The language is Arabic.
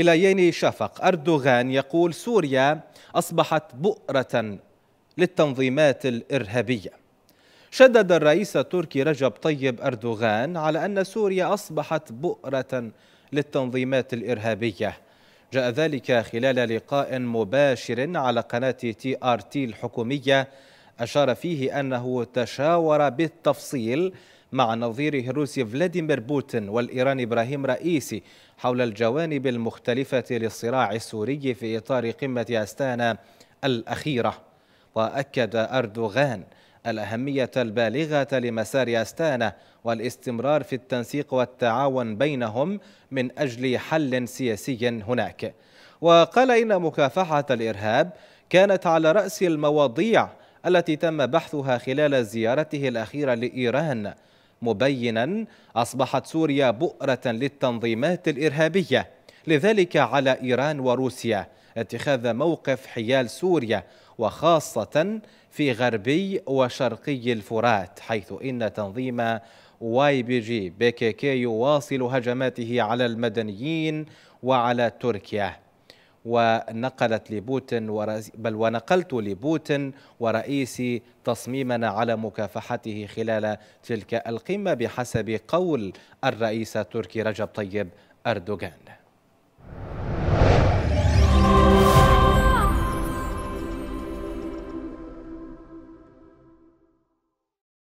إلى ييني شفق أردوغان يقول سوريا أصبحت بؤرة للتنظيمات الإرهابية شدد الرئيس التركي رجب طيب أردوغان على أن سوريا أصبحت بؤرة للتنظيمات الإرهابية جاء ذلك خلال لقاء مباشر على قناة تي آر تي الحكومية أشار فيه أنه تشاور بالتفصيل مع نظيره الروسي فلاديمير بوتين والإيراني إبراهيم رئيسي حول الجوانب المختلفة للصراع السوري في إطار قمة أستانا الأخيرة وأكد أردوغان الأهمية البالغة لمسار أستانا والاستمرار في التنسيق والتعاون بينهم من أجل حل سياسي هناك وقال إن مكافحة الإرهاب كانت على رأس المواضيع التي تم بحثها خلال زيارته الأخيرة لإيران مبينا أصبحت سوريا بؤرة للتنظيمات الإرهابية لذلك على إيران وروسيا اتخاذ موقف حيال سوريا وخاصة في غربي وشرقي الفرات حيث إن تنظيم واي بي جي بي كي كي يواصل هجماته على المدنيين وعلى تركيا ونقلت لبوتين بل ونقلت لبوتين ورئيسي تصميمنا على مكافحته خلال تلك القمة بحسب قول الرئيس التركي رجب طيب أردوغان